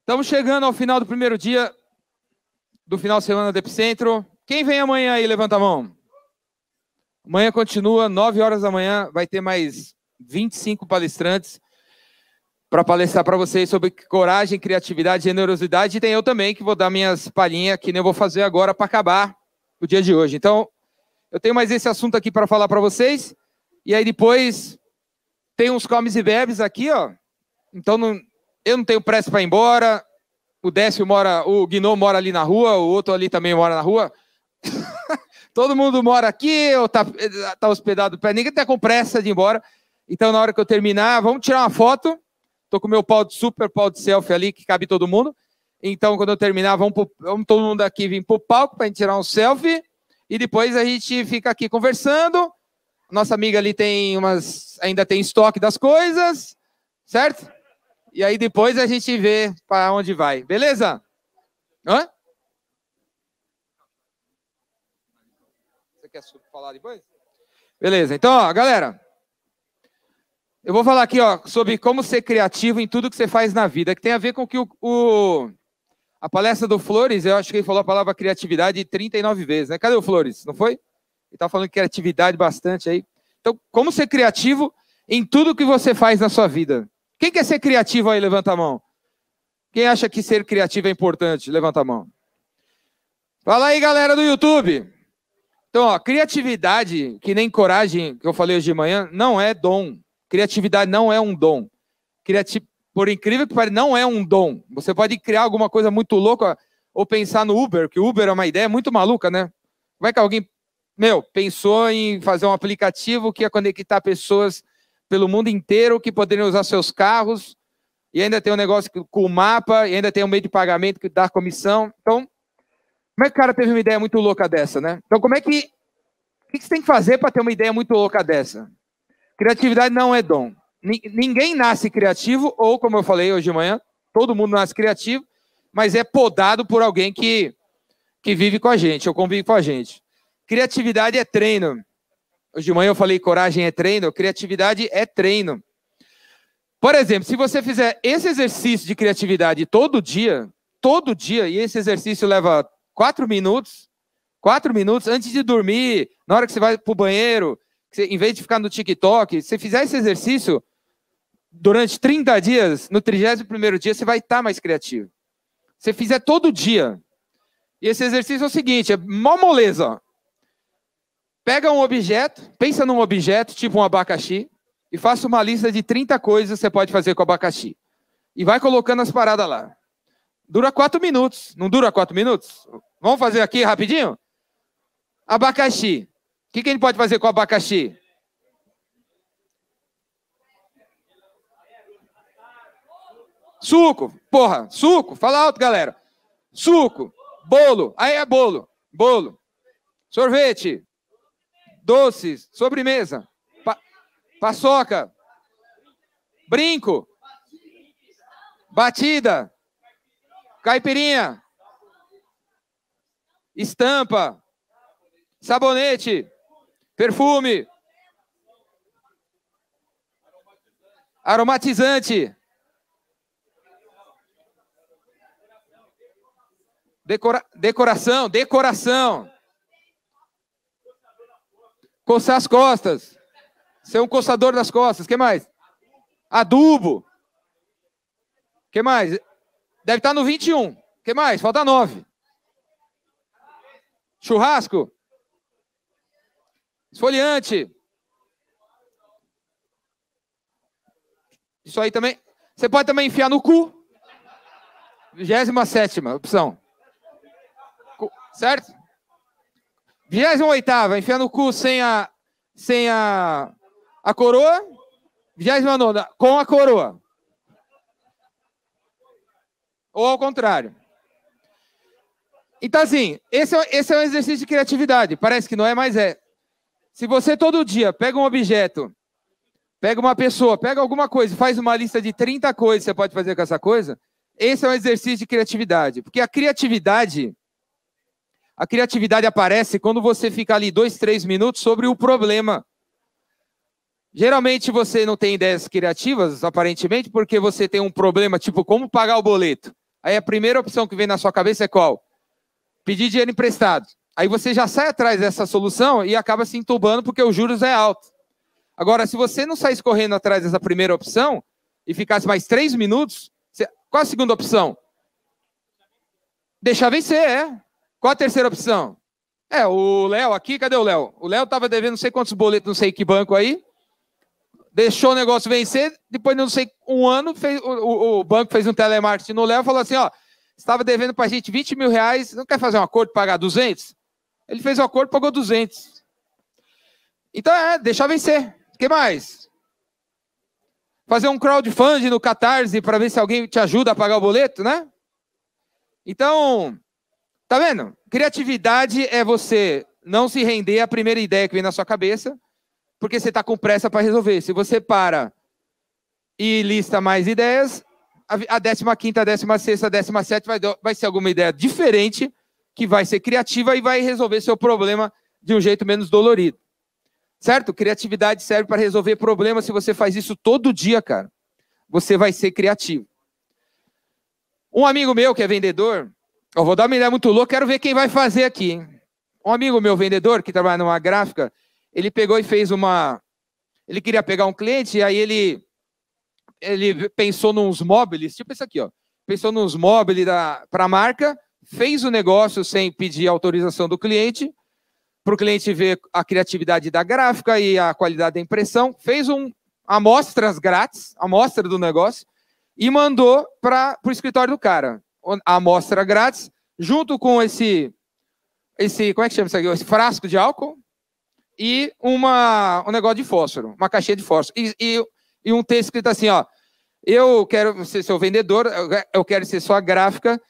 Estamos chegando ao final do primeiro dia do final de semana do Epicentro. Quem vem amanhã aí, levanta a mão. Amanhã continua, 9 horas da manhã, vai ter mais 25 palestrantes para palestrar para vocês sobre coragem, criatividade, generosidade. E tem eu também que vou dar minhas palhinhas, que nem né? eu vou fazer agora para acabar o dia de hoje. Então, eu tenho mais esse assunto aqui para falar para vocês. E aí depois tem uns comes e bebes aqui, ó. Então não, eu não tenho pressa para ir embora. O Décio mora, o Guinô mora ali na rua, o outro ali também mora na rua. Todo mundo mora aqui, ou tá, tá hospedado para Ninguém tá com pressa de ir embora. Então, na hora que eu terminar, vamos tirar uma foto. Tô com o meu pau de super pau de selfie ali, que cabe todo mundo. Então, quando eu terminar, vamos, pro, vamos todo mundo aqui vir pro palco para gente tirar um selfie. E depois a gente fica aqui conversando. Nossa amiga ali tem umas. ainda tem estoque das coisas, certo? E aí depois a gente vê para onde vai. Beleza? Hã? Você quer falar depois? Beleza. Então, ó, galera. Eu vou falar aqui ó, sobre como ser criativo em tudo que você faz na vida, que tem a ver com que o, o a palestra do Flores, eu acho que ele falou a palavra criatividade 39 vezes, né? Cadê o Flores? Não foi? Ele estava tá falando criatividade bastante aí. Então, como ser criativo em tudo que você faz na sua vida. Quem quer ser criativo aí? Levanta a mão. Quem acha que ser criativo é importante? Levanta a mão. Fala aí, galera do YouTube. Então, ó, criatividade, que nem coragem, que eu falei hoje de manhã, não é dom. Criatividade não é um dom. Criati... Por incrível que pareça, não é um dom. Você pode criar alguma coisa muito louca ou pensar no Uber, que o Uber é uma ideia muito maluca, né? Como é que alguém, meu, pensou em fazer um aplicativo que ia conectar pessoas pelo mundo inteiro que poderiam usar seus carros, e ainda tem um negócio com o mapa, e ainda tem um meio de pagamento que dá comissão. Então, como é que o cara teve uma ideia muito louca dessa, né? Então, como é que. O que você tem que fazer para ter uma ideia muito louca dessa? Criatividade não é dom. Ninguém nasce criativo, ou como eu falei hoje de manhã, todo mundo nasce criativo, mas é podado por alguém que, que vive com a gente, ou convive com a gente. Criatividade é treino. Hoje de manhã eu falei coragem é treino, criatividade é treino. Por exemplo, se você fizer esse exercício de criatividade todo dia, todo dia, e esse exercício leva quatro minutos, quatro minutos antes de dormir, na hora que você vai para o banheiro, você, em vez de ficar no TikTok, se você fizer esse exercício durante 30 dias, no 31º dia você vai estar tá mais criativo. Se fizer todo dia. E esse exercício é o seguinte, é mó moleza. Pega um objeto, pensa num objeto, tipo um abacaxi, e faça uma lista de 30 coisas que você pode fazer com abacaxi. E vai colocando as paradas lá. Dura quatro minutos. Não dura quatro minutos? Vamos fazer aqui rapidinho? Abacaxi. O que, que a gente pode fazer com abacaxi? Suco, porra, suco, fala alto, galera. Suco, bolo, aí é bolo, bolo. Sorvete, doces, sobremesa, pa paçoca, brinco, batida, caipirinha, estampa, sabonete, perfume, aromatizante, decora decoração, decoração. Coçar as costas. Ser um coçador das costas. que mais? Adubo. que mais? Deve estar tá no 21. que mais? Falta 9. Churrasco. Esfoliante. Isso aí também. Você pode também enfiar no cu. 27 opção. Certo? 28, enfia no cu sem a, sem a, a coroa. 29, com a coroa. Ou ao contrário. Então, assim, esse é, esse é um exercício de criatividade. Parece que não é, mas é. Se você todo dia pega um objeto, pega uma pessoa, pega alguma coisa, faz uma lista de 30 coisas que você pode fazer com essa coisa, esse é um exercício de criatividade. Porque a criatividade a criatividade aparece quando você fica ali dois, três minutos sobre o problema. Geralmente você não tem ideias criativas, aparentemente, porque você tem um problema, tipo, como pagar o boleto? Aí a primeira opção que vem na sua cabeça é qual? Pedir dinheiro emprestado. Aí você já sai atrás dessa solução e acaba se entubando porque os juros é alto. Agora, se você não sair correndo atrás dessa primeira opção e ficasse mais três minutos, você... qual a segunda opção? Deixar vencer, é. Qual a terceira opção? É, o Léo aqui, cadê o Léo? O Léo estava devendo não sei quantos boletos, não sei que banco aí. Deixou o negócio vencer, depois não sei, um ano, fez, o, o banco fez um telemarketing no Léo e falou assim, ó, estava devendo para a gente 20 mil reais, não quer fazer um acordo pagar 200? Ele fez o um acordo pagou 200. Então é, deixar vencer. O que mais? Fazer um crowdfunding no Catarse para ver se alguém te ajuda a pagar o boleto, né? Então, Tá vendo? Criatividade é você não se render à primeira ideia que vem na sua cabeça, porque você está com pressa para resolver. Se você para e lista mais ideias, a 15, a 16, a 17 vai, vai ser alguma ideia diferente que vai ser criativa e vai resolver seu problema de um jeito menos dolorido. Certo? Criatividade serve para resolver problemas. Se você faz isso todo dia, cara, você vai ser criativo. Um amigo meu que é vendedor, eu vou dar uma ideia muito louca, quero ver quem vai fazer aqui. Um amigo meu, vendedor, que trabalha numa gráfica, ele pegou e fez uma. Ele queria pegar um cliente, e aí ele, ele pensou nos móveis, tipo esse aqui, ó. Pensou nos móveis para a marca, fez o negócio sem pedir autorização do cliente, para o cliente ver a criatividade da gráfica e a qualidade da impressão, fez um amostras grátis, amostra do negócio, e mandou para o escritório do cara a amostra grátis, junto com esse, esse como é que chama isso aqui? Esse frasco de álcool e uma, um negócio de fósforo, uma caixinha de fósforo. E, e, e um texto escrito tá assim, ó, eu quero ser seu vendedor, eu quero ser sua gráfica.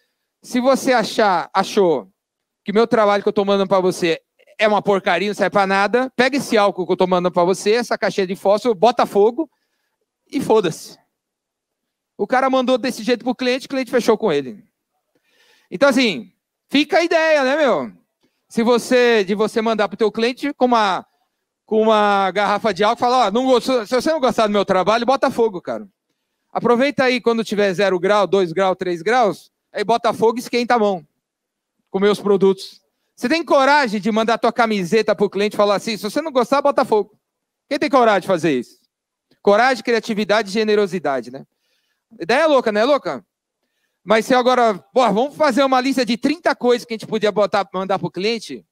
Se você achar, achou que meu trabalho que eu estou mandando para você é uma porcaria, não serve para nada, pega esse álcool que eu estou mandando para você, essa caixinha de fósforo, bota fogo e foda-se. O cara mandou desse jeito pro cliente, o cliente fechou com ele. Então, assim, fica a ideia, né, meu? Se você, de você mandar pro teu cliente com uma, com uma garrafa de álcool, falar, ó, não gostou, se você não gostar do meu trabalho, bota fogo, cara. Aproveita aí quando tiver zero grau, dois grau, três graus, aí bota fogo e esquenta a mão com meus produtos. Você tem coragem de mandar tua camiseta pro cliente cliente falar assim, se você não gostar, bota fogo. Quem tem coragem de fazer isso? Coragem, criatividade e generosidade, né? Ideia louca, né, louca? Mas se agora, bora, vamos fazer uma lista de 30 coisas que a gente podia botar, mandar para o cliente,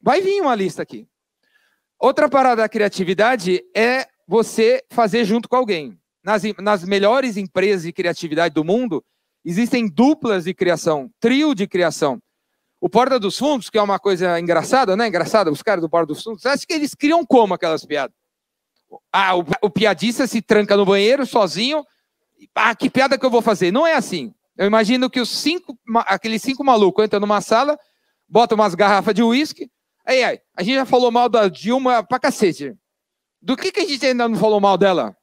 vai vir uma lista aqui. Outra parada da criatividade é você fazer junto com alguém. Nas, nas melhores empresas de criatividade do mundo, existem duplas de criação, trio de criação. O Porta dos Fundos, que é uma coisa engraçada, né? Engraçada, os caras do Porta dos Fundos, acho que eles criam como aquelas piadas? Ah, o, o piadista se tranca no banheiro sozinho. Ah, que piada que eu vou fazer? Não é assim. Eu imagino que os cinco, aqueles cinco malucos entram numa sala, botam umas garrafas de uísque. Aí, aí, a gente já falou mal da Dilma pra cacete. Do que, que a gente ainda não falou mal dela?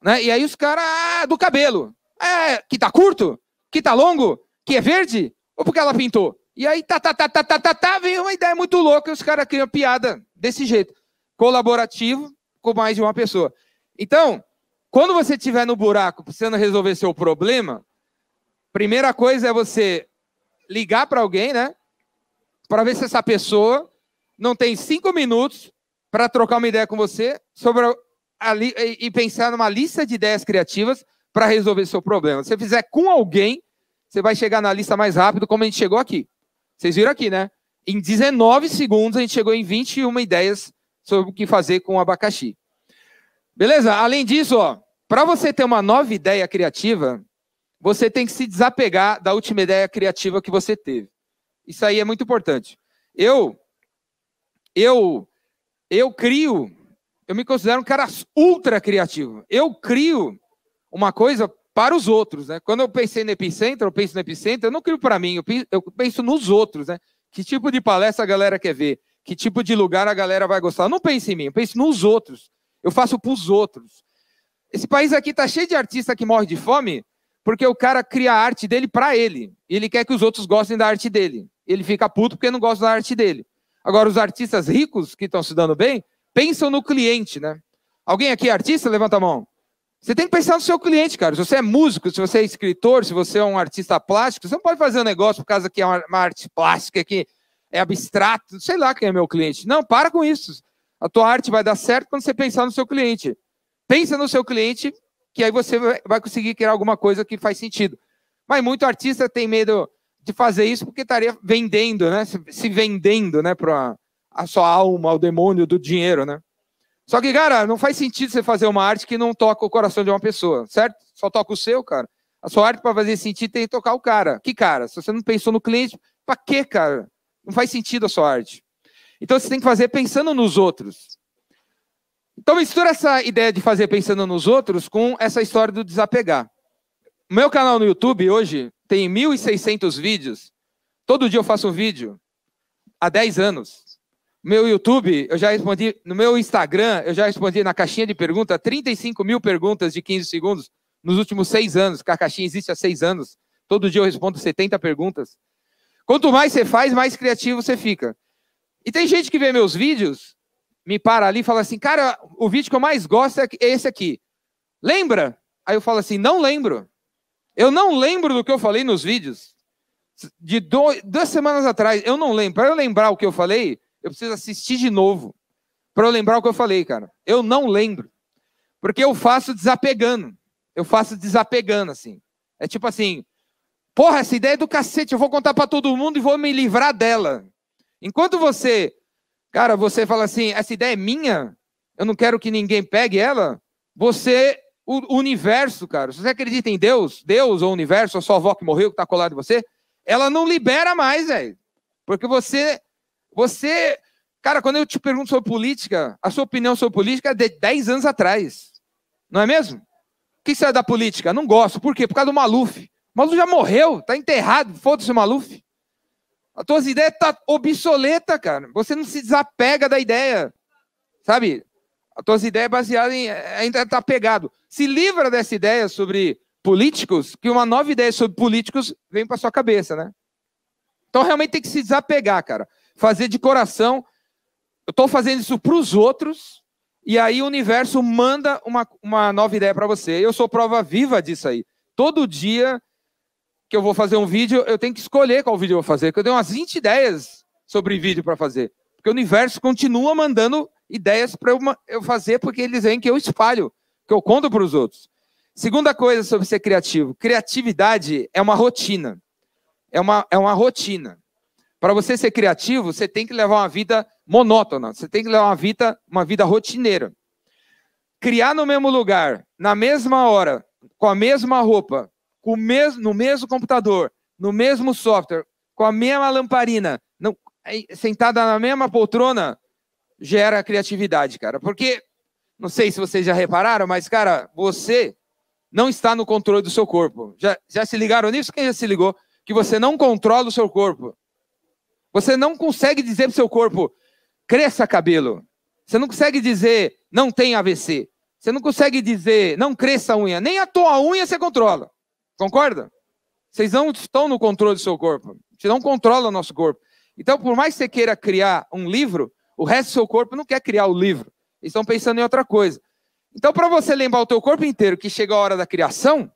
Né? E aí os caras, ah, do cabelo. É, que tá curto? Que tá longo? Que é verde? Ou porque ela pintou? E aí, tá, tá, tá, tá, tá, tá, tá, vem uma ideia muito louca e os caras criam piada desse jeito. Colaborativo com mais de uma pessoa. Então, quando você estiver no buraco precisando resolver seu problema, Primeira coisa é você ligar para alguém, né? Para ver se essa pessoa não tem cinco minutos para trocar uma ideia com você sobre a, e pensar numa lista de ideias criativas para resolver seu problema. Se você fizer com alguém, você vai chegar na lista mais rápido, como a gente chegou aqui. Vocês viram aqui, né? Em 19 segundos, a gente chegou em 21 ideias sobre o que fazer com o abacaxi. Beleza? Além disso, ó, para você ter uma nova ideia criativa, você tem que se desapegar da última ideia criativa que você teve. Isso aí é muito importante. Eu, eu, eu crio, eu me considero um cara ultra criativo. Eu crio uma coisa para os outros, né? Quando eu pensei no Epicentro, eu penso no Epicentro, eu não crio para mim, eu penso, nos outros, né? Que tipo de palestra a galera quer ver? Que tipo de lugar a galera vai gostar? Eu não pense em mim, eu penso nos outros. Eu faço para os outros. Esse país aqui está cheio de artista que morre de fome, porque o cara cria a arte dele para ele. E ele quer que os outros gostem da arte dele. Ele fica puto porque não gosta da arte dele. Agora, os artistas ricos que estão se dando bem, pensam no cliente, né? Alguém aqui é artista? Levanta a mão. Você tem que pensar no seu cliente, cara. Se você é músico, se você é escritor, se você é um artista plástico, você não pode fazer um negócio por causa que é uma arte plástica, que é abstrato, sei lá quem é meu cliente. Não, para com isso. A tua arte vai dar certo quando você pensar no seu cliente. Pensa no seu cliente que aí você vai conseguir criar alguma coisa que faz sentido. Mas muito artista tem medo de fazer isso porque estaria vendendo, né? Se vendendo, né? Para a sua alma, o demônio do dinheiro, né? Só que, cara, não faz sentido você fazer uma arte que não toca o coração de uma pessoa, certo? Só toca o seu, cara. A sua arte para fazer sentido tem que tocar o cara. Que cara? Se você não pensou no cliente, para quê, cara? Não faz sentido a sua arte. Então você tem que fazer pensando nos outros. Então mistura essa ideia de fazer pensando nos outros com essa história do desapegar. Meu canal no YouTube hoje tem 1.600 vídeos. Todo dia eu faço um vídeo. Há 10 anos. Meu YouTube, eu já respondi. No meu Instagram, eu já respondi na caixinha de pergunta 35 mil perguntas de 15 segundos nos últimos seis anos. A caixinha existe há seis anos. Todo dia eu respondo 70 perguntas. Quanto mais você faz, mais criativo você fica. E tem gente que vê meus vídeos me para ali e fala assim, cara, o vídeo que eu mais gosto é, é esse aqui. Lembra? Aí eu falo assim, não lembro. Eu não lembro do que eu falei nos vídeos. De duas semanas atrás, eu não lembro. Para eu lembrar o que eu falei, eu preciso assistir de novo. Para eu lembrar o que eu falei, cara. Eu não lembro. Porque eu faço desapegando. Eu faço desapegando, assim. É tipo assim, porra, essa ideia é do cacete, eu vou contar para todo mundo e vou me livrar dela. Enquanto você Cara, você fala assim: essa ideia é minha, eu não quero que ninguém pegue ela. Você, o universo, cara, se você acredita em Deus, Deus ou o universo, a sua avó que morreu, que está colado em você, ela não libera mais, velho. Porque você, você. Cara, quando eu te pergunto sobre política, a sua opinião sobre política é de 10 anos atrás. Não é mesmo? O que você é da política? Não gosto. Por quê? Por causa do Maluf. O Maluf já morreu, tá enterrado, foda-se o Maluf. As tuas ideias tá obsoleta, cara. Você não se desapega da ideia. Sabe? As tuas ideias é baseadas em ainda está pegado. Se livra dessa ideia sobre políticos, que uma nova ideia sobre políticos vem para sua cabeça, né? Então realmente tem que se desapegar, cara. Fazer de coração. Eu estou fazendo isso para os outros e aí o universo manda uma, uma nova ideia para você. Eu sou prova viva disso aí. Todo dia que eu vou fazer um vídeo, eu tenho que escolher qual vídeo eu vou fazer, porque eu tenho umas 20 ideias sobre vídeo para fazer. Porque o universo continua mandando ideias para eu, fazer, porque eles veem que eu espalho, que eu conto para os outros. Segunda coisa sobre ser criativo: criatividade é uma rotina. É uma, é uma rotina. Para você ser criativo, você tem que levar uma vida monótona, você tem que levar uma vida, uma vida rotineira. Criar no mesmo lugar, na mesma hora, com a mesma roupa, com mesmo, no mesmo computador, no mesmo software, com a mesma lamparina, não, sentada na mesma poltrona, gera criatividade, cara. Porque, não sei se vocês já repararam, mas, cara, você não está no controle do seu corpo. Já, já se ligaram nisso? Quem já se ligou? Que você não controla o seu corpo. Você não consegue dizer para o seu corpo, cresça cabelo. Você não consegue dizer, não tem AVC. Você não consegue dizer, não cresça a unha. Nem a tua unha você controla. Concorda? Vocês não estão no controle do seu corpo. A gente não controla o nosso corpo. Então, por mais que você queira criar um livro, o resto do seu corpo não quer criar o livro. Eles estão pensando em outra coisa. Então, para você lembrar o teu corpo inteiro que chega a hora da criação,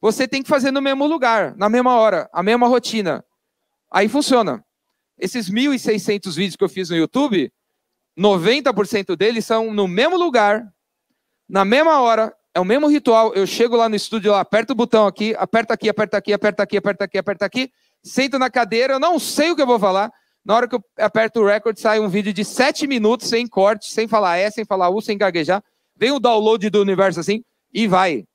você tem que fazer no mesmo lugar, na mesma hora, a mesma rotina. Aí funciona. Esses 1.600 vídeos que eu fiz no YouTube, 90% deles são no mesmo lugar, na mesma hora, é o mesmo ritual. Eu chego lá no estúdio, lá, aperto o botão aqui, aperta aqui, aperta aqui, aperta aqui, aperta aqui, aperta aqui, sento na cadeira, eu não sei o que eu vou falar. Na hora que eu aperto o record, sai um vídeo de sete minutos sem corte, sem falar é, sem falar u, sem gaguejar. Vem o download do universo assim e vai.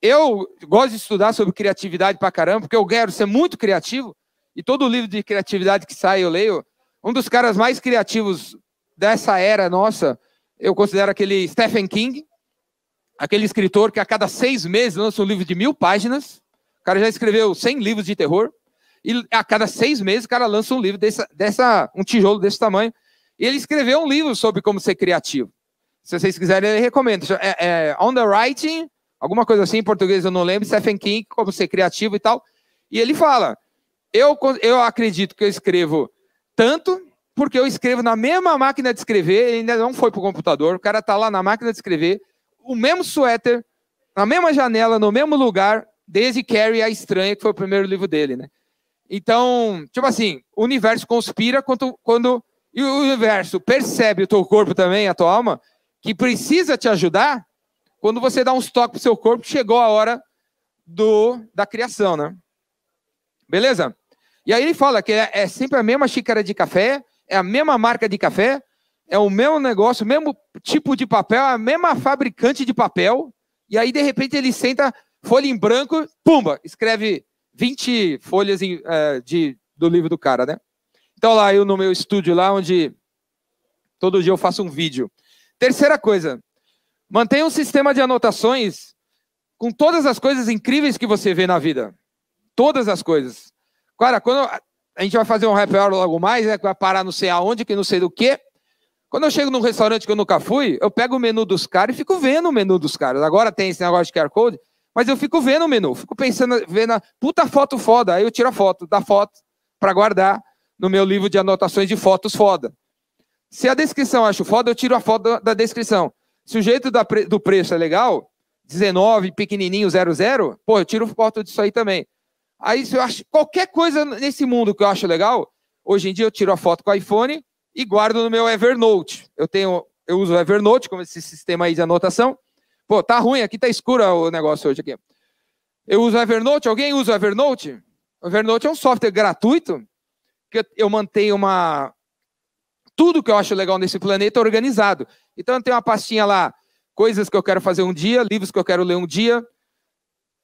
Eu gosto de estudar sobre criatividade pra caramba, porque eu quero ser muito criativo. E todo livro de criatividade que sai eu leio. Um dos caras mais criativos dessa era nossa, eu considero aquele Stephen King aquele escritor que a cada seis meses lança um livro de mil páginas. O cara já escreveu 100 livros de terror. E a cada seis meses o cara lança um livro dessa, dessa um tijolo desse tamanho. E ele escreveu um livro sobre como ser criativo. Se vocês quiserem, eu recomendo. É, é, On the Writing, alguma coisa assim em português, eu não lembro. Stephen King, como ser criativo e tal. E ele fala: eu, eu acredito que eu escrevo tanto, porque eu escrevo na mesma máquina de escrever, ele ainda não foi para o computador, o cara está lá na máquina de escrever, o mesmo suéter, na mesma janela, no mesmo lugar, desde Carrie a Estranha, que foi o primeiro livro dele, né? Então, tipo assim, o universo conspira quando, quando e o universo percebe o teu corpo também, a tua alma, que precisa te ajudar, quando você dá um estoque pro seu corpo, chegou a hora do da criação, né? Beleza? E aí ele fala que é, é sempre a mesma xícara de café, é a mesma marca de café, é o mesmo negócio, o mesmo tipo de papel, a mesma fabricante de papel, e aí de repente ele senta folha em branco, pumba, escreve 20 folhas em, é, de, do livro do cara, né? Então lá eu no meu estúdio lá, onde todo dia eu faço um vídeo. Terceira coisa, mantenha um sistema de anotações com todas as coisas incríveis que você vê na vida. Todas as coisas. Cara, quando a gente vai fazer um happy hour logo mais, né, vai parar não sei aonde, que não sei do que, quando eu chego num restaurante que eu nunca fui, eu pego o menu dos caras e fico vendo o menu dos caras. Agora tem esse negócio de QR Code, mas eu fico vendo o menu, fico pensando, vendo a puta foto foda. Aí eu tiro a foto, da foto, para guardar no meu livro de anotações de fotos foda. Se a descrição eu acho foda, eu tiro a foto da descrição. Se o jeito da, do preço é legal, 19, pequenininho, 00, pô, eu tiro foto disso aí também. Aí se eu acho qualquer coisa nesse mundo que eu acho legal, hoje em dia eu tiro a foto com o iPhone, e guardo no meu Evernote. Eu tenho, eu uso o Evernote como esse sistema aí de anotação. Pô, tá ruim, aqui tá escuro o negócio hoje aqui. Eu uso o Evernote, alguém usa o Evernote? O Evernote é um software gratuito que eu mantenho uma tudo que eu acho legal nesse planeta organizado. Então eu tenho uma pastinha lá, coisas que eu quero fazer um dia, livros que eu quero ler um dia,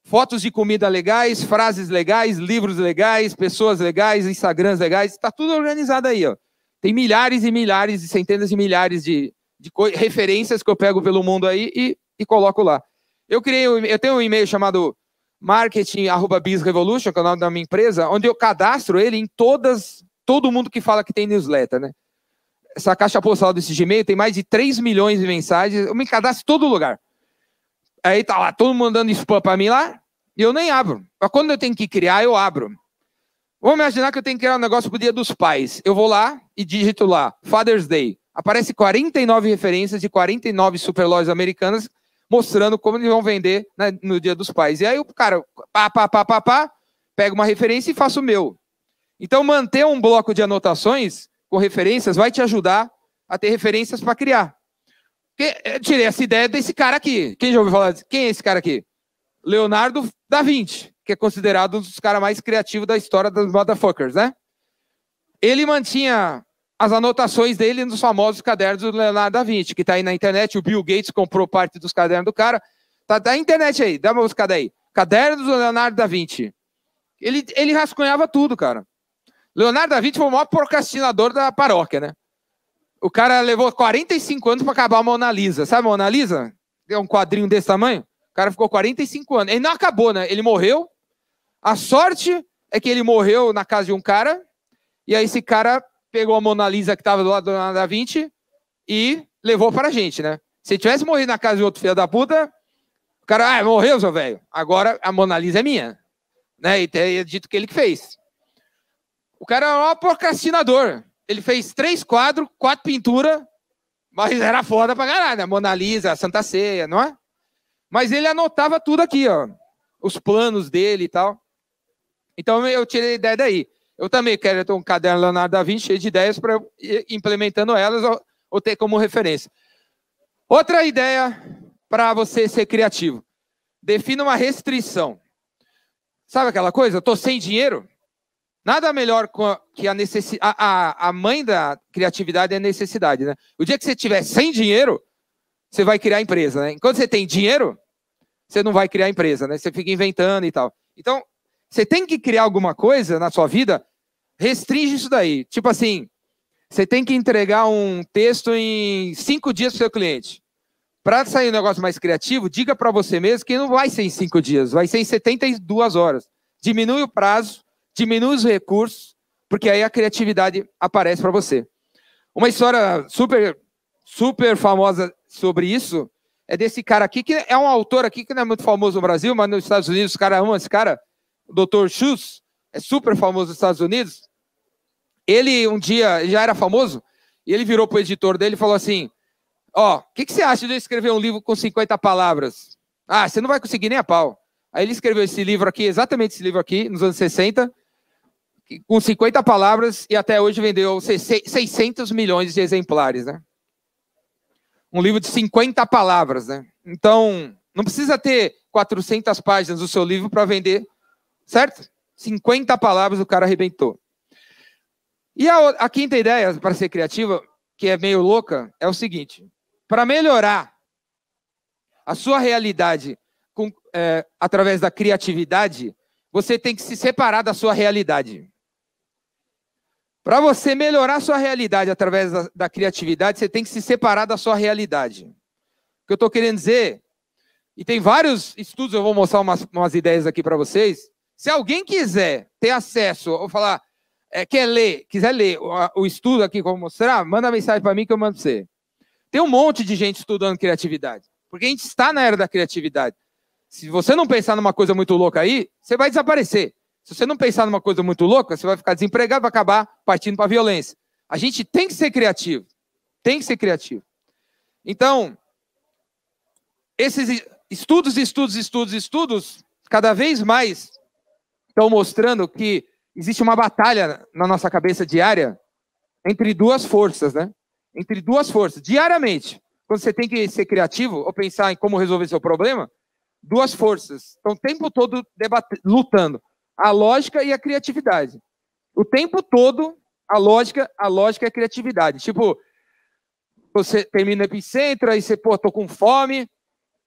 fotos de comida legais, frases legais, livros legais, pessoas legais, Instagrams legais, está tudo organizado aí, ó. Tem milhares e milhares e centenas de milhares de, de referências que eu pego pelo mundo aí e, e coloco lá. Eu criei, um, eu tenho um e-mail chamado marketing@bizrevolution, que é o nome da minha empresa, onde eu cadastro ele em todas, todo mundo que fala que tem newsletter, né? Essa caixa postal desse Gmail tem mais de 3 milhões de mensagens, eu me cadastro em todo lugar. Aí tá lá, todo mundo mandando spam para mim lá, e eu nem abro. Mas quando eu tenho que criar, eu abro. Vamos imaginar que eu tenho que criar um negócio para o Dia dos Pais. Eu vou lá e digito lá, Father's Day. Aparece 49 referências de 49 superlojas americanas mostrando como eles vão vender né, no Dia dos Pais. E aí o cara, pá, pá, pá, pá, pá, pega uma referência e faço o meu. Então, manter um bloco de anotações com referências vai te ajudar a ter referências para criar. Eu eh, tirei essa ideia desse cara aqui. Quem já ouviu falar? Quem é esse cara aqui? Leonardo da Vinci que é considerado um dos caras mais criativos da história dos motherfuckers, né? Ele mantinha as anotações dele nos famosos cadernos do Leonardo da Vinci, que está aí na internet. O Bill Gates comprou parte dos cadernos do cara. Tá, tá na internet aí, dá uma buscada aí. Cadernos do Leonardo da Vinci. Ele, ele rascunhava tudo, cara. Leonardo da Vinci foi o maior procrastinador da paróquia, né? O cara levou 45 anos para acabar a Mona Lisa. Sabe a Mona Lisa? É um quadrinho desse tamanho? O cara ficou 45 anos. Ele não acabou, né? Ele morreu, a sorte é que ele morreu na casa de um cara, e aí esse cara pegou a Mona Lisa que estava do lado da Da Vinci e levou para a gente, né? Se tivesse morrido na casa de outro filho da puta, o cara, ah, morreu, seu velho. Agora a Mona Lisa é minha. Né? E teria é dito que ele que fez. O cara é um procrastinador. Ele fez três quadros, quatro pinturas, mas era foda pra caralho. né? Mona Lisa, Santa Ceia, não é? Mas ele anotava tudo aqui, ó. Os planos dele e tal. Então eu tirei a ideia daí. Eu também quero ter um caderno Leonardo da Vinci cheio de ideias para implementando elas ou, ou ter como referência. Outra ideia para você ser criativo. Defina uma restrição. Sabe aquela coisa? Estou sem dinheiro? Nada melhor que a necessidade. A, a, mãe da criatividade é a necessidade, né? O dia que você tiver sem dinheiro, você vai criar empresa, né? Enquanto você tem dinheiro, você não vai criar empresa, né? Você fica inventando e tal. Então, você tem que criar alguma coisa na sua vida, restringe isso daí. Tipo assim, você tem que entregar um texto em cinco dias para o seu cliente. Para sair um negócio mais criativo, diga para você mesmo que não vai ser em cinco dias, vai ser em 72 horas. Diminui o prazo, diminui os recursos, porque aí a criatividade aparece para você. Uma história super, super famosa sobre isso é desse cara aqui, que é um autor aqui que não é muito famoso no Brasil, mas nos Estados Unidos os caras amam esse cara, o Dr. Schuss, é super famoso nos Estados Unidos. Ele um dia já era famoso e ele virou para o editor dele e falou assim: Ó, oh, o que, que você acha de eu escrever um livro com 50 palavras? Ah, você não vai conseguir nem a pau. Aí ele escreveu esse livro aqui, exatamente esse livro aqui, nos anos 60, com 50 palavras e até hoje vendeu 600 milhões de exemplares, né? Um livro de 50 palavras, né? Então, não precisa ter 400 páginas do seu livro para vender Certo? 50 palavras o cara arrebentou. E a, a quinta ideia, para ser criativa, que é meio louca, é o seguinte: para melhorar a sua realidade com, é, através da criatividade, você tem que se separar da sua realidade. Para você melhorar a sua realidade através da, da, criatividade, você tem que se separar da sua realidade. O que eu estou querendo dizer, e tem vários estudos, eu vou mostrar umas, umas ideias aqui para vocês, se alguém quiser ter acesso ou falar, é, quer ler, quiser ler o, o estudo aqui que eu vou mostrar, manda mensagem para mim que eu mando você. Tem um monte de gente estudando criatividade, porque a gente está na era da criatividade. Se você não pensar numa coisa muito louca aí, você vai desaparecer. Se você não pensar numa coisa muito louca, você vai ficar desempregado, vai acabar partindo para a violência. A gente tem que ser criativo. Tem que ser criativo. Então, esses estudos, estudos, estudos, estudos, cada vez mais estão mostrando que existe uma batalha na nossa cabeça diária entre duas forças, né? Entre duas forças, diariamente. Quando você tem que ser criativo ou pensar em como resolver seu problema, duas forças estão o tempo todo lutando: a lógica e a criatividade. O tempo todo, a lógica, a lógica e a criatividade. Tipo, você termina o epicentro, aí você, pô, tô com fome,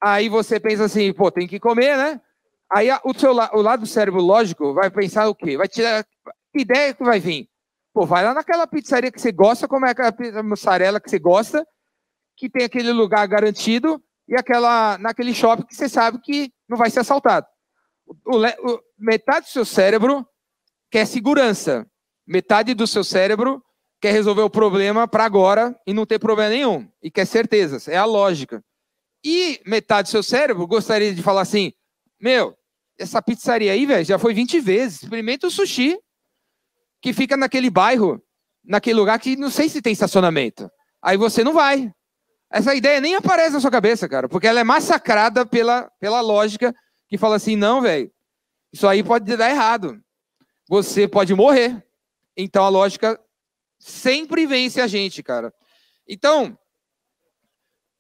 aí você pensa assim, pô, tem que comer, né? Aí o, seu, o lado do cérebro lógico vai pensar o quê? Vai tirar. Que ideia que vai vir? Pô, vai lá naquela pizzaria que você gosta, como é aquela pizza mussarela que você gosta, que tem aquele lugar garantido e aquela naquele shopping que você sabe que não vai ser assaltado. O, o, metade do seu cérebro quer segurança. Metade do seu cérebro quer resolver o problema para agora e não ter problema nenhum. E quer certezas. É a lógica. E metade do seu cérebro gostaria de falar assim: meu, essa pizzaria aí, velho, já foi 20 vezes. Experimenta o sushi, que fica naquele bairro, naquele lugar que não sei se tem estacionamento. Aí você não vai. Essa ideia nem aparece na sua cabeça, cara, porque ela é massacrada pela, pela lógica que fala assim: não, velho, isso aí pode dar errado. Você pode morrer. Então a lógica sempre vence a gente, cara. Então,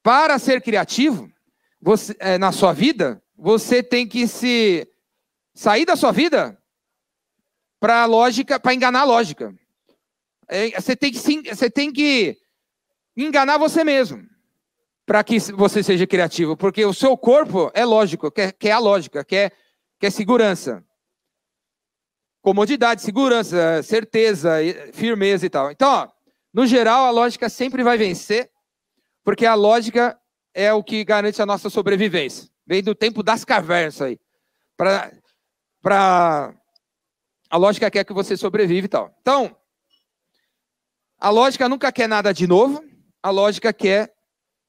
para ser criativo você, é, na sua vida, você tem que se sair da sua vida para lógica, para enganar a lógica. É, você tem que se, você tem que enganar você mesmo para que você seja criativo, porque o seu corpo é lógico, quer, quer a lógica, quer, quer segurança, comodidade, segurança, certeza, firmeza e tal. Então, ó, no geral, a lógica sempre vai vencer, porque a lógica é o que garante a nossa sobrevivência. Vem do tempo das cavernas aí. Para pra... a lógica quer que você sobrevive e tal. Então, a lógica nunca quer nada de novo, a lógica quer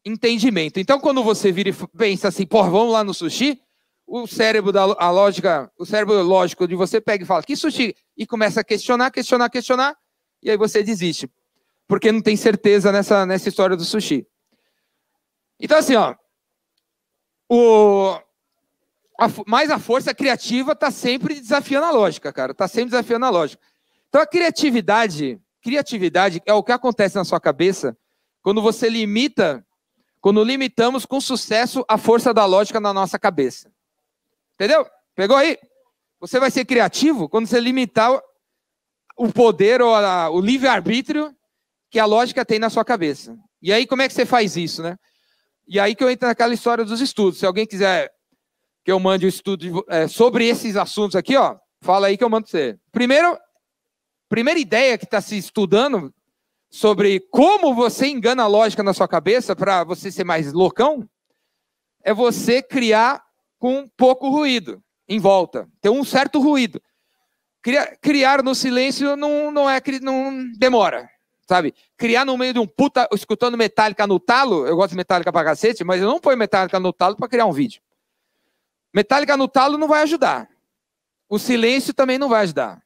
entendimento. Então, quando você vira e pensa assim, pô, vamos lá no sushi, o cérebro da a lógica, o cérebro lógico de você pega e fala, que sushi? E começa a questionar, questionar, questionar, e aí você desiste. Porque não tem certeza nessa, nessa história do sushi. Então, assim, ó, o, a, mas a força criativa está sempre desafiando a lógica, cara. Está sempre desafiando a lógica. Então a criatividade, criatividade é o que acontece na sua cabeça quando você limita, quando limitamos com sucesso a força da lógica na nossa cabeça. Entendeu? Pegou aí? Você vai ser criativo quando você limitar o poder ou a, o livre-arbítrio que a lógica tem na sua cabeça. E aí, como é que você faz isso, né? E aí que eu entro naquela história dos estudos. Se alguém quiser que eu mande um estudo é, sobre esses assuntos aqui, ó, fala aí que eu mando você. Primeiro, primeira ideia que está se estudando sobre como você engana a lógica na sua cabeça para você ser mais loucão, é você criar com pouco ruído em volta, ter um certo ruído. Criar, criar no silêncio não, não é não demora sabe? Criar no meio de um puta, escutando Metallica no talo, eu gosto de Metallica pra cacete, mas eu não ponho Metallica no talo para criar um vídeo. Metallica no talo não vai ajudar. O silêncio também não vai ajudar.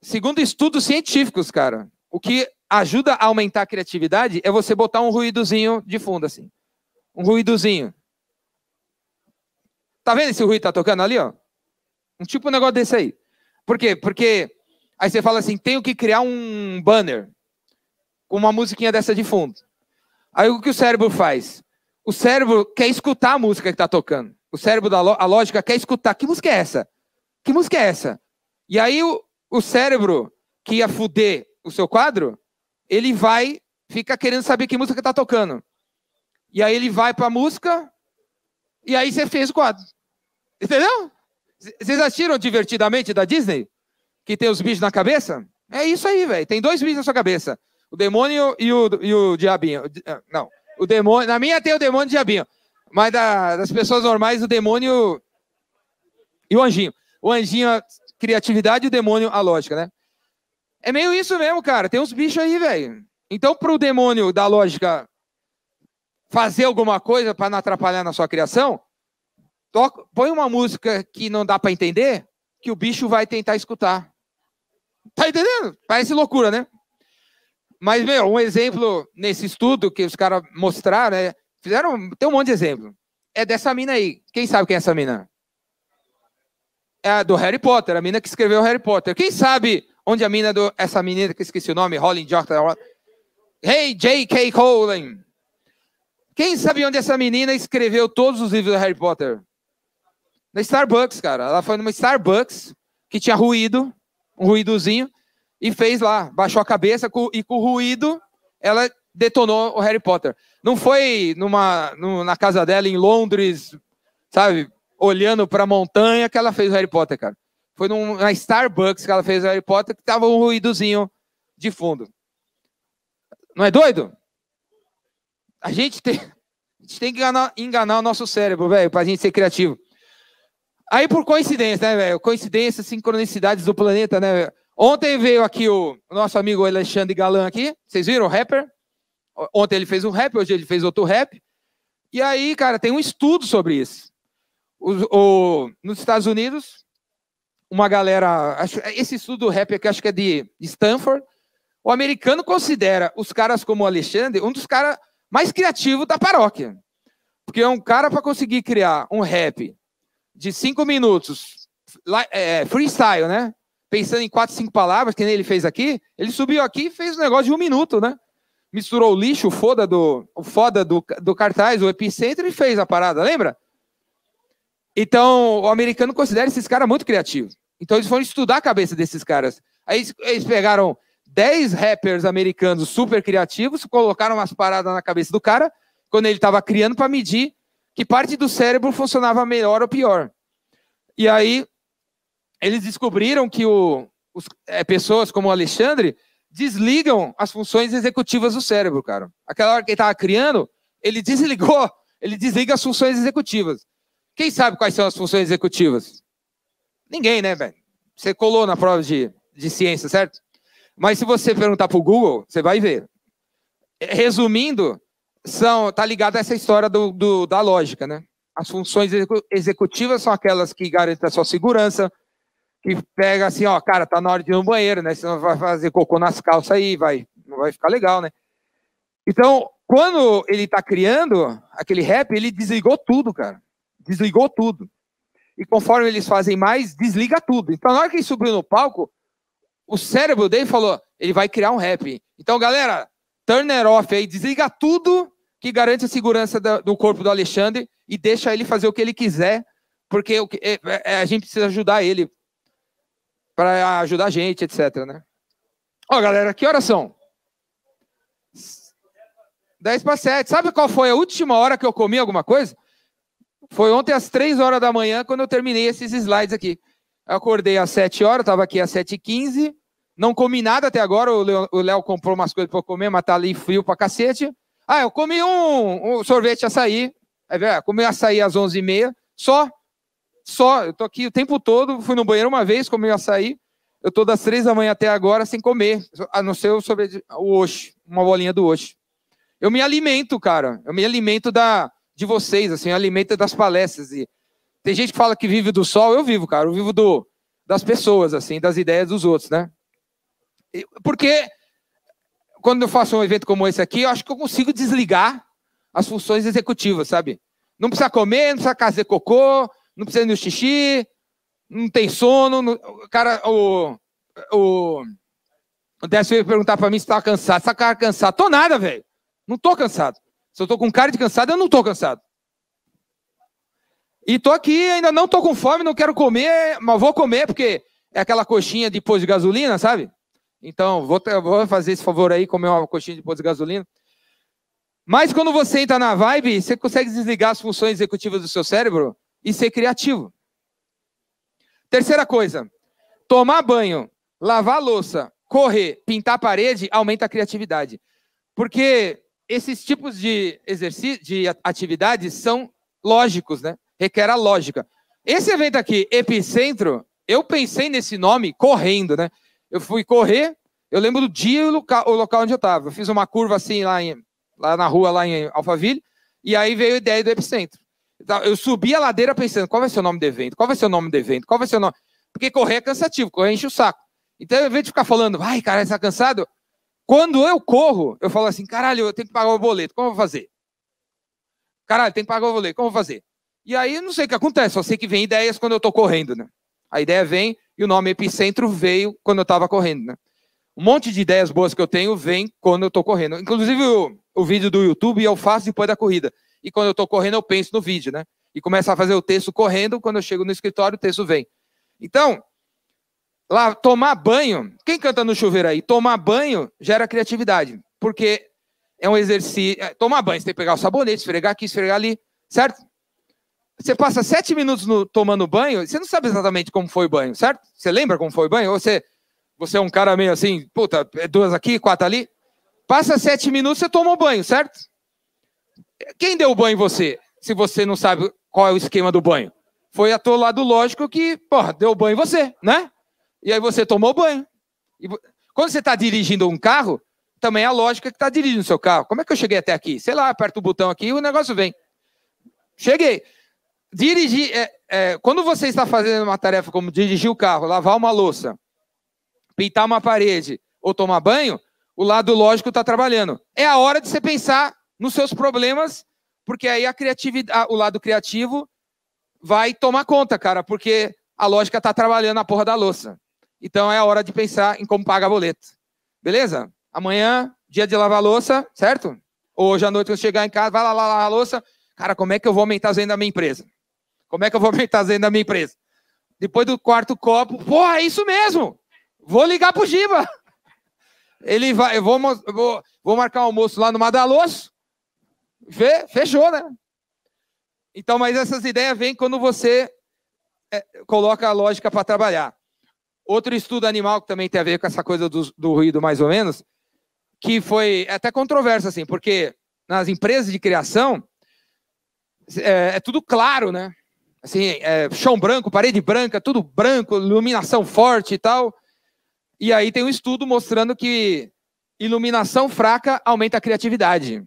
Segundo estudos científicos, cara, o que ajuda a aumentar a criatividade é você botar um ruídozinho de fundo, assim. Um ruídozinho. Tá vendo esse ruído que tá tocando ali, ó? Um tipo de negócio desse aí. Por quê? Porque aí você fala assim, tenho que criar um banner uma musiquinha dessa de fundo. Aí o que o cérebro faz? O cérebro quer escutar a música que está tocando. O cérebro da a lógica quer escutar. Que música é essa? Que música é essa? E aí o, o cérebro que ia fuder o seu quadro, ele vai, fica querendo saber que música está tocando. E aí ele vai para a música, e aí você fez o quadro. Entendeu? Vocês assistiram divertidamente da Disney? Que tem os bichos na cabeça? É isso aí, velho. Tem dois bichos na sua cabeça. O demônio e o, e o diabinho. Ah, não. O demônio. Na minha tem o demônio e o diabinho. Mas da, das pessoas normais, o demônio e o anjinho. O anjinho, a criatividade e o demônio, a lógica, né? É meio isso mesmo, cara. Tem uns bichos aí, velho. Então, pro demônio da lógica fazer alguma coisa para não atrapalhar na sua criação, toca, põe uma música que não dá para entender, que o bicho vai tentar escutar. Tá entendendo? Parece loucura, né? Mas, meu, um exemplo nesse estudo que os caras mostraram, né? Fizeram. Tem um monte de exemplo. É dessa mina aí. Quem sabe quem é essa mina? É a do Harry Potter, a mina que escreveu Harry Potter. Quem sabe onde a mina do. Essa menina que esqueci o nome, Rolling Jota Hey, J.K. Rowling. Quem sabe onde essa menina escreveu todos os livros do Harry Potter? Na Starbucks, cara. Ela foi numa Starbucks que tinha ruído, um ruídozinho e fez lá, baixou a cabeça com, e com ruído ela detonou o Harry Potter. Não foi numa, numa na casa dela em Londres, sabe, olhando para a montanha que ela fez o Harry Potter, cara. Foi num, na Starbucks que ela fez o Harry Potter que tava um ruídozinho de fundo. Não é doido? A gente tem, a gente tem que enganar, enganar o nosso cérebro, velho, para a gente ser criativo. Aí por coincidência, né, velho? Coincidências, sincronicidades do planeta, né, velho? Ontem veio aqui o nosso amigo Alexandre Galan aqui. Vocês viram o rapper? Ontem ele fez um rap, hoje ele fez outro rap. E aí, cara, tem um estudo sobre isso. O, o, nos Estados Unidos, uma galera. Acho, esse estudo do rap aqui, acho que é de Stanford. O americano considera os caras como o Alexandre um dos caras mais criativos da paróquia. Porque é um cara para conseguir criar um rap de cinco minutos, é, freestyle, né? pensando em quatro, cinco palavras, que nem ele fez aqui, ele subiu aqui e fez um negócio de um minuto, né? Misturou o lixo, o foda do, o foda do, do cartaz, o epicentro e fez a parada, lembra? Então, o americano considera esses caras muito criativos. Então, eles foram estudar a cabeça desses caras. Aí, eles pegaram 10 rappers americanos super criativos, colocaram umas paradas na cabeça do cara, quando ele estava criando, para medir que parte do cérebro funcionava melhor ou pior. E aí, eles descobriram que o, os, é, pessoas como o Alexandre desligam as funções executivas do cérebro, cara. Aquela hora que ele estava criando, ele desligou, ele desliga as funções executivas. Quem sabe quais são as funções executivas? Ninguém, né, velho? Você colou na prova de, de ciência, certo? Mas se você perguntar para o Google, você vai ver. É, resumindo, são tá ligado a essa história do, do, da lógica, né? As funções executivas são aquelas que garantem a sua segurança, que pega assim, ó, cara, tá na hora de ir no banheiro, né? Senão vai fazer cocô nas calças aí, vai, não vai ficar legal, né? Então, quando ele tá criando aquele rap, ele desligou tudo, cara. Desligou tudo. E conforme eles fazem mais, desliga tudo. Então, na hora que ele subiu no palco, o cérebro dele falou, ele vai criar um rap. Então, galera, turn it off aí, desliga tudo que garante a segurança do corpo do Alexandre e deixa ele fazer o que ele quiser, porque é, é, a gente precisa ajudar ele para ajudar a gente, etc. Né? Ó, galera, que horas são? 10 para 7. Sabe qual foi a última hora que eu comi alguma coisa? Foi ontem às 3 horas da manhã, quando eu terminei esses slides aqui. Eu acordei às 7 horas, estava aqui às 7h15. Não comi nada até agora. O Léo comprou umas coisas para comer, mas tá ali frio para cacete. Ah, eu comi um, um sorvete açaí. É, comi açaí às 11h30, só. Só, eu tô aqui o tempo todo, fui no banheiro uma vez, comi açaí, eu tô das três da manhã até agora sem comer, a não ser sobre o hoje, uma bolinha do hoje. Eu me alimento, cara, eu me alimento da de vocês, assim, eu alimento das palestras. E tem gente que fala que vive do sol, eu vivo, cara, eu vivo do, das pessoas, assim, das ideias dos outros, né? Porque quando eu faço um evento como esse aqui, eu acho que eu consigo desligar as funções executivas, sabe? Não precisa comer, não precisa fazer cocô, não precisa de xixi, não tem sono. Não... O cara, o. O, o Décio veio perguntar para mim se tava cansado. Essa cara cansado. Tô nada, velho. Não tô cansado. Se eu tô com cara de cansado, eu não tô cansado. E tô aqui, ainda não tô com fome, não quero comer, mas vou comer porque é aquela coxinha de pôs de gasolina, sabe? Então, vou, vou fazer esse favor aí, comer uma coxinha de pôs de gasolina. Mas quando você entra na vibe, você consegue desligar as funções executivas do seu cérebro e ser criativo. Terceira coisa, tomar banho, lavar louça, correr, pintar a parede aumenta a criatividade. Porque esses tipos de exercício, de atividades são lógicos, né? Requer a lógica. Esse evento aqui, Epicentro, eu pensei nesse nome correndo, né? Eu fui correr, eu lembro do dia e o local, o local onde eu estava. Eu fiz uma curva assim lá, em, lá na rua, lá em Alphaville, e aí veio a ideia do Epicentro. Então, eu subi a ladeira pensando, qual vai ser o nome do evento? Qual vai ser o nome do evento? Qual vai ser o nome? Porque correr é cansativo, correr enche o saco. Então, ao invés de ficar falando, ai, cara, está cansado, quando eu corro, eu falo assim, caralho, eu tenho que pagar o boleto, como eu vou fazer? Caralho, tem que pagar o boleto, como eu vou fazer? E aí, não sei o que acontece, só sei que vem ideias quando eu estou correndo, né? A ideia vem e o nome Epicentro veio quando eu estava correndo, né? Um monte de ideias boas que eu tenho vem quando eu estou correndo. Inclusive, o, o vídeo do YouTube eu é faço depois da corrida e quando eu estou correndo eu penso no vídeo, né? E começo a fazer o texto correndo, quando eu chego no escritório o texto vem. Então, lá tomar banho, quem canta no chuveiro aí? Tomar banho gera criatividade, porque é um exercício, é, tomar banho, você tem que pegar o sabonete, esfregar aqui, esfregar ali, certo? Você passa sete minutos no, tomando banho, você não sabe exatamente como foi o banho, certo? Você lembra como foi o banho? Ou você, você é um cara meio assim, puta, é duas aqui, quatro ali? Passa sete minutos, você tomou banho, certo? Quem deu o banho em você, se você não sabe qual é o esquema do banho? Foi a teu lado lógico que, porra, deu banho em você, né? E aí você tomou banho. E quando você está dirigindo um carro, também é a lógica que está dirigindo o seu carro. Como é que eu cheguei até aqui? Sei lá, aperto o botão aqui e o negócio vem. Cheguei. Dirigir. É, é, quando você está fazendo uma tarefa como dirigir o carro, lavar uma louça, pintar uma parede ou tomar banho, o lado lógico está trabalhando. É a hora de você pensar nos seus problemas, porque aí a criatividade, o lado criativo vai tomar conta, cara, porque a lógica está trabalhando na porra da louça. Então é a hora de pensar em como pagar boleto. Beleza? Amanhã, dia de lavar louça, certo? Hoje à noite, quando chegar em casa, vai lá lavar a louça. Cara, como é que eu vou aumentar as vendas da minha empresa? Como é que eu vou aumentar as vendas da minha empresa? Depois do quarto copo, porra, é isso mesmo! Vou ligar pro Giba! Ele vai, eu vou, eu vou, vou marcar um almoço lá no Madaloso fechou, né? Então, mas essas ideias vêm quando você é, coloca a lógica para trabalhar. Outro estudo animal que também tem a ver com essa coisa do, do ruído, mais ou menos, que foi até controverso, assim, porque nas empresas de criação é, é tudo claro, né? Assim, é, chão branco, parede branca, tudo branco, iluminação forte e tal. E aí tem um estudo mostrando que iluminação fraca aumenta a criatividade.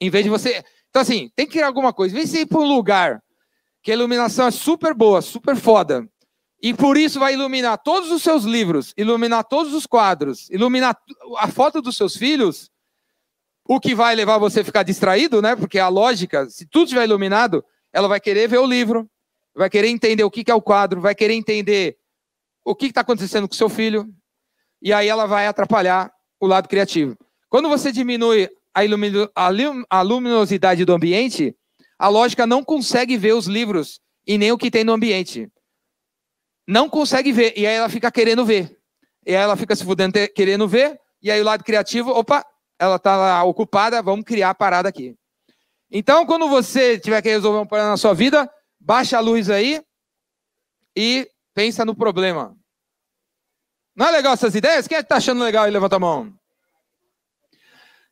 Em vez de você. Então, assim, tem que criar alguma coisa. vem vez ir para um lugar que a iluminação é super boa, super foda, e por isso vai iluminar todos os seus livros, iluminar todos os quadros, iluminar a foto dos seus filhos, o que vai levar você a ficar distraído, né? Porque a lógica, se tudo estiver iluminado, ela vai querer ver o livro, vai querer entender o que é o quadro, vai querer entender o que está acontecendo com o seu filho, e aí ela vai atrapalhar o lado criativo. Quando você diminui a, ilumino, a, a luminosidade do ambiente, a lógica não consegue ver os livros e nem o que tem no ambiente. Não consegue ver, e aí ela fica querendo ver. E aí ela fica se fudendo querendo ver, e aí o lado criativo, opa, ela está ocupada, vamos criar a parada aqui. Então, quando você tiver que resolver um problema na sua vida, baixa a luz aí e pensa no problema. Não é legal essas ideias? Quem é está que tá achando legal e levanta a mão?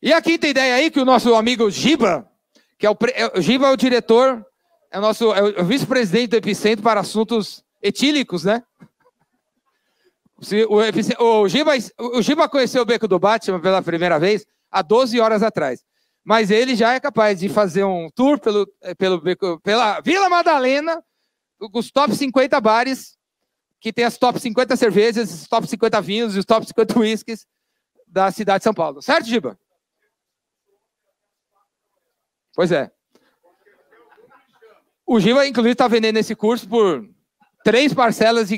E a quinta ideia aí que o nosso amigo Giba, que é o, é, Giba é o diretor, é o nosso é o é vice-presidente do Epicentro para assuntos etílicos, né? O, o, Giba, o Giba conheceu o Beco do Batman pela primeira vez há 12 horas atrás. Mas ele já é capaz de fazer um tour pelo, eh, pelo Beco, pela Vila Madalena, os top 50 bares, que tem as top 50 cervejas, os top 50 vinhos e os top 50 whiskies da cidade de São Paulo. Certo, Giba? Pois é. O Giva, inclusive, está vendendo esse curso por três parcelas de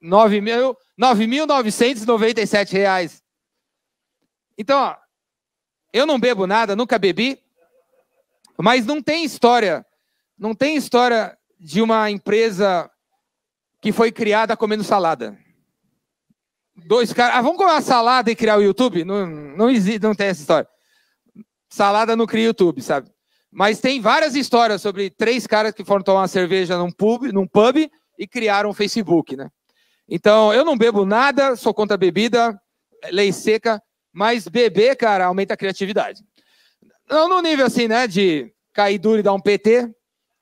R$ 9.997. Então, ó, eu não bebo nada, nunca bebi, mas não tem história, não tem história de uma empresa que foi criada comendo salada. Dois caras, ah, vamos comer uma salada e criar o YouTube? Não, não existe, não tem essa história. Salada não cria YouTube, sabe? Mas tem várias histórias sobre três caras que foram tomar uma cerveja num pub, num pub e criaram um Facebook, né? Então, eu não bebo nada, sou contra bebida, lei seca, mas beber, cara, aumenta a criatividade. Não no nível assim, né, de cair duro e dar um PT,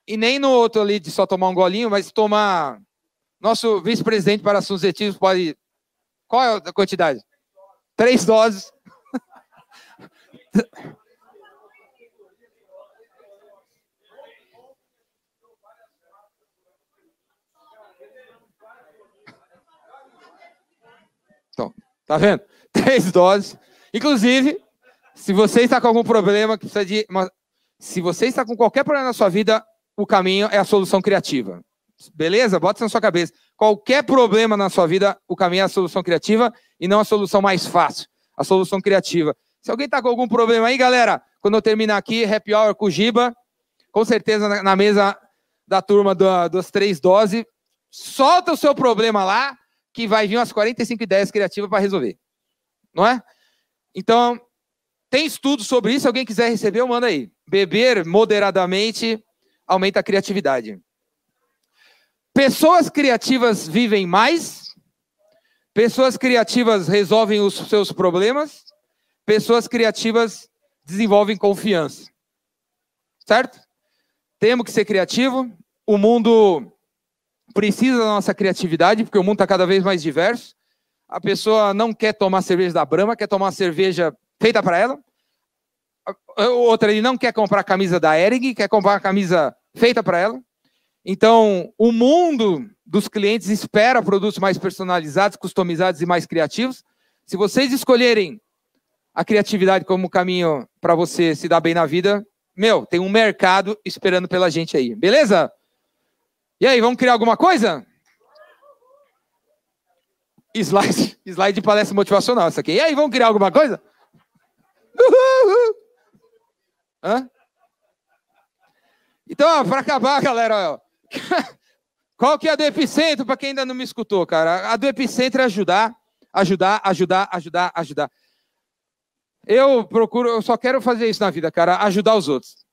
e nem no outro ali de só tomar um golinho, mas tomar. Nosso vice-presidente para assuntos etílicos pode. Qual é a quantidade? Três doses. Tá vendo? Três doses. Inclusive, se você está com algum problema que precisa de. Uma... Se você está com qualquer problema na sua vida, o caminho é a solução criativa. Beleza? Bota isso na sua cabeça. Qualquer problema na sua vida, o caminho é a solução criativa e não a solução mais fácil. A solução criativa. Se alguém está com algum problema aí, galera, quando eu terminar aqui, happy hour com o Giba, com certeza na mesa da turma da, das três doses, solta o seu problema lá, que vai vir umas 45 ideias criativas para resolver. Não é? Então, tem estudo sobre isso. Se alguém quiser receber, manda aí. Beber moderadamente aumenta a criatividade. Pessoas criativas vivem mais. Pessoas criativas resolvem os seus problemas. Pessoas criativas desenvolvem confiança. Certo? Temos que ser criativo. O mundo precisa da nossa criatividade, porque o mundo está cada vez mais diverso. A pessoa não quer tomar cerveja da Brahma, quer tomar cerveja feita para ela. Outra, ele não quer comprar a camisa da Eric, quer comprar a camisa feita para ela. Então, o mundo dos clientes espera produtos mais personalizados, customizados e mais criativos. Se vocês escolherem a criatividade como caminho para você se dar bem na vida, meu, tem um mercado esperando pela gente aí, beleza? E aí, vamos criar alguma coisa? Slide, slide de palestra motivacional, isso aqui. E aí, vamos criar alguma coisa? Uhul. Hã? Então, para acabar, galera, ó. qual que é a do epicentro para quem ainda não me escutou, cara? A do epicentro é ajudar, ajudar, ajudar, ajudar, ajudar. Eu procuro, eu só quero fazer isso na vida, cara, ajudar os outros.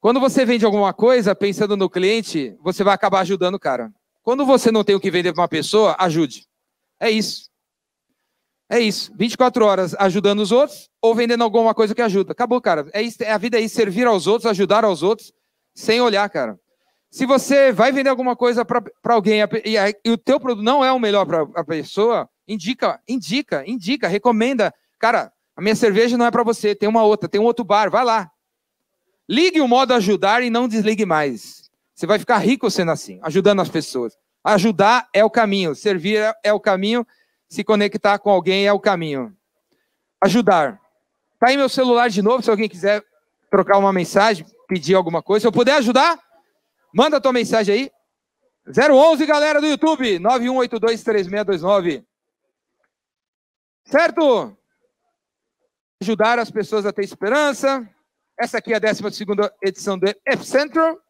Quando você vende alguma coisa pensando no cliente, você vai acabar ajudando o cara. Quando você não tem o que vender para uma pessoa, ajude. É isso. É isso. 24 horas ajudando os outros ou vendendo alguma coisa que ajuda. Acabou, cara. É isso, é a vida é isso, servir aos outros, ajudar aos outros, sem olhar, cara. Se você vai vender alguma coisa para alguém e, a, e, o teu produto não é o melhor para a pessoa, indica, indica, indica, recomenda. Cara, a minha cerveja não é para você, tem uma outra, tem um outro bar, vai lá. Ligue o modo ajudar e não desligue mais. Você vai ficar rico sendo assim, ajudando as pessoas. Ajudar é o caminho, servir é o caminho, se conectar com alguém é o caminho. Ajudar. Tá aí meu celular de novo, se alguém quiser trocar uma mensagem, pedir alguma coisa. Se eu puder ajudar, manda tua mensagem aí. 011, galera do YouTube, 91823629. Certo? Ajudar as pessoas a ter esperança. Essa aqui é a 12 edição do Epicentro.